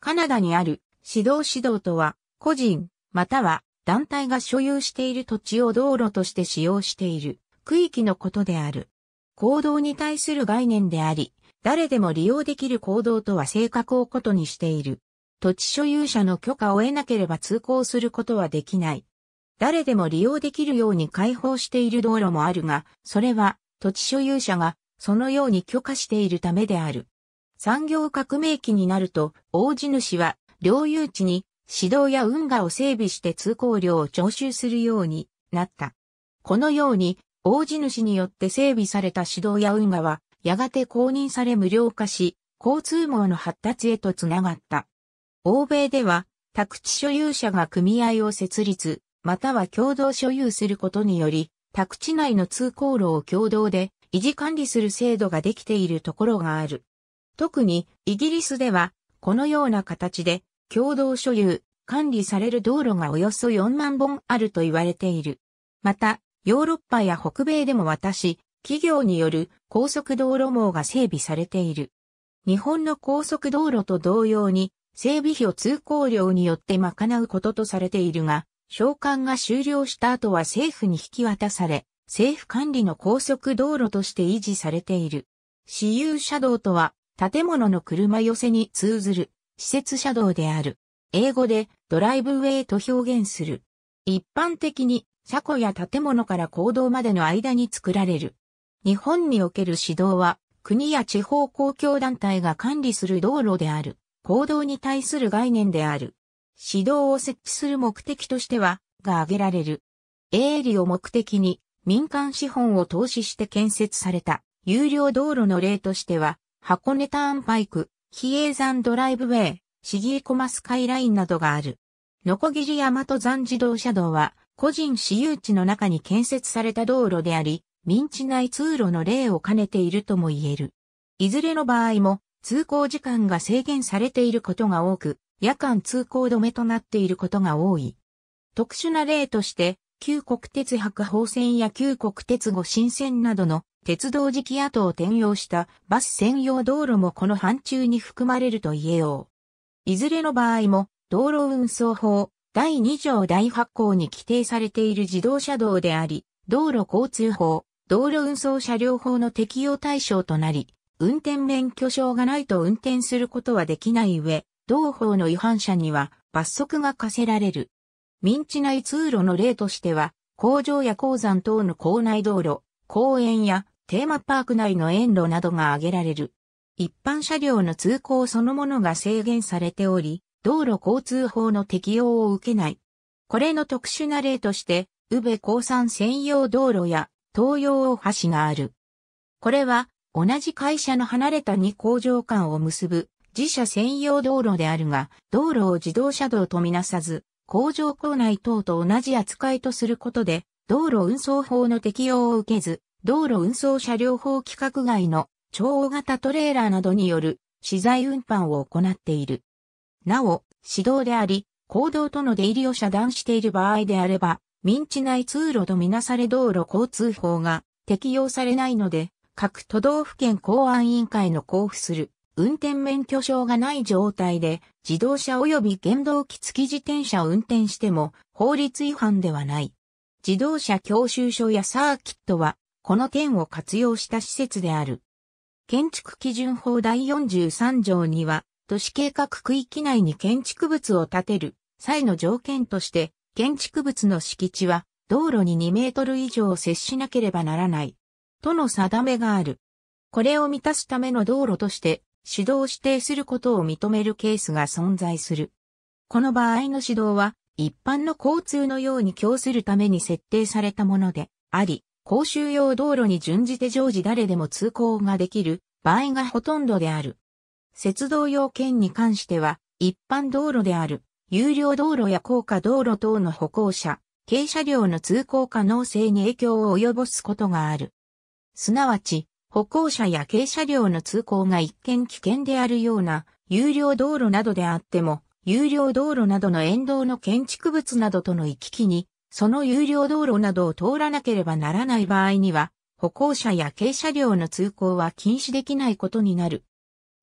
カナダにある指導指導とは、個人、または団体が所有している土地を道路として使用している区域のことである。行動に対する概念であり、誰でも利用できる行動とは性格を異にしている。土地所有者の許可を得なければ通行することはできない。誰でも利用できるように開放している道路もあるが、それは土地所有者がそのように許可しているためである。産業革命期になると、大地主は、領有地に、指導や運河を整備して通行料を徴収するようになった。このように、大地主によって整備された指導や運河は、やがて公認され無料化し、交通網の発達へとつながった。欧米では、宅地所有者が組合を設立、または共同所有することにより、宅地内の通行路を共同で維持管理する制度ができているところがある。特にイギリスではこのような形で共同所有、管理される道路がおよそ4万本あると言われている。また、ヨーロッパや北米でも私、企業による高速道路網が整備されている。日本の高速道路と同様に、整備費を通行料によって賄うこととされているが、償還が終了した後は政府に引き渡され、政府管理の高速道路として維持されている。私有車道とは建物の車寄せに通ずる施設車道である。英語でドライブウェイと表現する。一般的に車庫や建物から行動までの間に作られる。日本における指導は国や地方公共団体が管理する道路である。行動に対する概念である。指導を設置する目的としては、が挙げられる。営利を目的に民間資本を投資して建設された有料道路の例としては、箱根ターンパイク、比叡山ドライブウェイ、市コ駒スカイラインなどがある。ノコギリ山和山自動車道は、個人私有地の中に建設された道路であり、民地内通路の例を兼ねているとも言える。いずれの場合も、通行時間が制限されていることが多く、夜間通行止めとなっていることが多い。特殊な例として、旧国鉄白宝線や旧国鉄五新線などの鉄道時期跡を転用したバス専用道路もこの範疇に含まれると言えよう。いずれの場合も道路運送法第2条第8項に規定されている自動車道であり、道路交通法、道路運送車両法の適用対象となり、運転免許証がないと運転することはできない上、同法の違反者には罰則が課せられる。民地内通路の例としては、工場や鉱山等の校内道路、公園やテーマパーク内の園路などが挙げられる。一般車両の通行そのものが制限されており、道路交通法の適用を受けない。これの特殊な例として、宇部鉱山専用道路や東洋大橋がある。これは、同じ会社の離れた2工場間を結ぶ自社専用道路であるが、道路を自動車道とみなさず、工場構内等と同じ扱いとすることで、道路運送法の適用を受けず、道路運送車両法規格外の超大型トレーラーなどによる資材運搬を行っている。なお、指導であり、行動との出入りを遮断している場合であれば、民地内通路とみなされ道路交通法が適用されないので、各都道府県公安委員会の交付する運転免許証がない状態で自動車及び原動機付き自転車を運転しても法律違反ではない。自動車教習所やサーキットはこの点を活用した施設である。建築基準法第43条には都市計画区域内に建築物を建てる際の条件として建築物の敷地は道路に2メートル以上接しなければならない。との定めがある。これを満たすための道路として、指導指定することを認めるケースが存在する。この場合の指導は、一般の交通のように供するために設定されたものであり、公衆用道路に準じて常時誰でも通行ができる場合がほとんどである。接道要件に関しては、一般道路である、有料道路や高架道路等の歩行者、軽車両の通行可能性に影響を及ぼすことがある。すなわち、歩行者や軽車両の通行が一見危険であるような有料道路などであっても、有料道路などの沿道の建築物などとの行き来に、その有料道路などを通らなければならない場合には、歩行者や軽車両の通行は禁止できないことになる。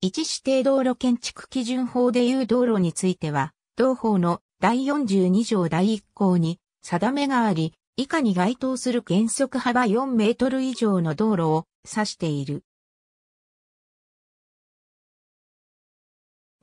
一指定道路建築基準法でいう道路については、同法の第42条第1項に定めがあり、以下に該当する原則幅4メートル以上の道路を指している。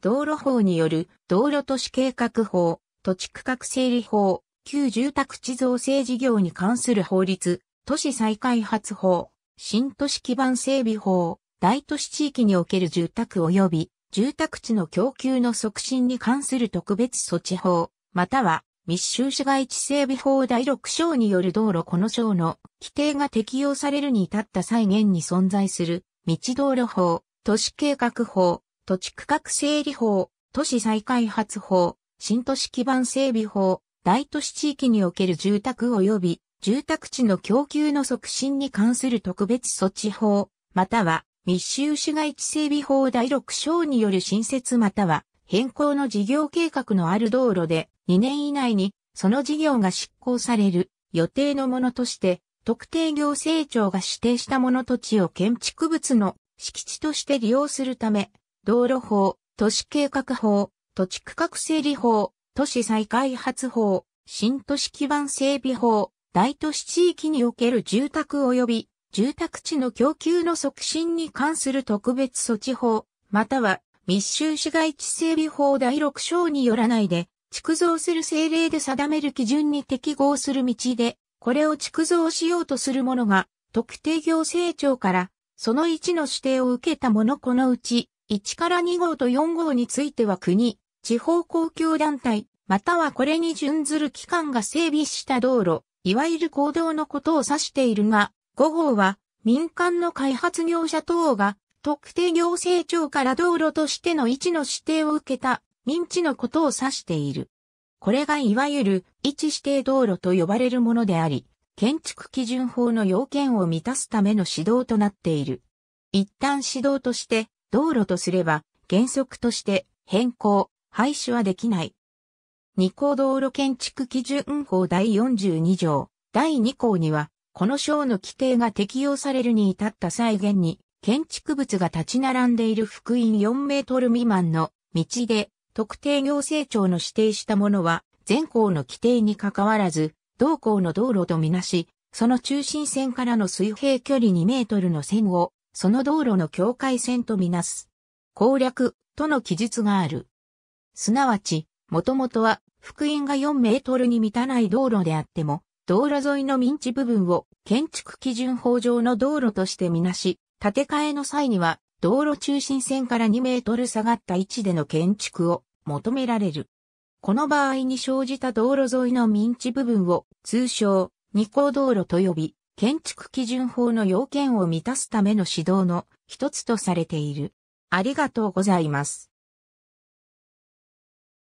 道路法による道路都市計画法、土地区画整理法、旧住宅地造成事業に関する法律、都市再開発法、新都市基盤整備法、大都市地域における住宅及び住宅地の供給の促進に関する特別措置法、または密集市街地整備法第6章による道路この章の規定が適用されるに至った際現に存在する道道路法、都市計画法、土地区画整理法、都市再開発法、新都市基盤整備法、大都市地域における住宅及び住宅地の供給の促進に関する特別措置法、または密集市街地整備法第6章による新設または変更の事業計画のある道路で2年以内にその事業が執行される予定のものとして、特定行政庁が指定したもの土地を建築物の敷地として利用するため、道路法、都市計画法、土地区画整理法、都市再開発法、新都市基盤整備法、大都市地域における住宅及び住宅地の供給の促進に関する特別措置法、または密集市街地整備法第6章によらないで、築造する政令で定める基準に適合する道で、これを築造しようとする者が、特定行政庁から、その1の指定を受けたものこのうち、1から2号と4号については国、地方公共団体、またはこれに準ずる機関が整備した道路、いわゆる公道のことを指しているが、5号は民間の開発業者等が特定行政庁から道路としての位置の指定を受けた民地のことを指している。これがいわゆる位置指定道路と呼ばれるものであり、建築基準法の要件を満たすための指導となっている。一旦指導として道路とすれば原則として変更、廃止はできない。二項道路建築基準法第42条第2項には、この章の規定が適用されるに至った際限に、建築物が立ち並んでいる幅員4メートル未満の道で特定行政庁の指定したものは、全校の規定に関わらず、同校の道路とみなし、その中心線からの水平距離2メートルの線を、その道路の境界線とみなす。攻略との記述がある。すなわち、もともとは、福音が4メートルに満たない道路であっても、道路沿いの民地部分を建築基準法上の道路としてみなし、建て替えの際には道路中心線から2メートル下がった位置での建築を求められる。この場合に生じた道路沿いの民地部分を通称二項道路と呼び、建築基準法の要件を満たすための指導の一つとされている。ありがとうございます。